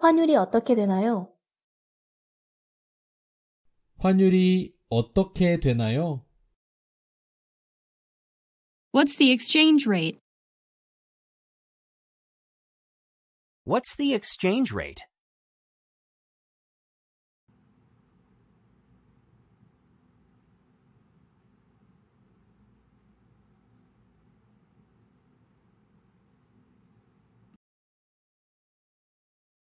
환율이 어떻게 되나요? 환율이 어떻게 되나요? What's the exchange rate? What's the exchange rate?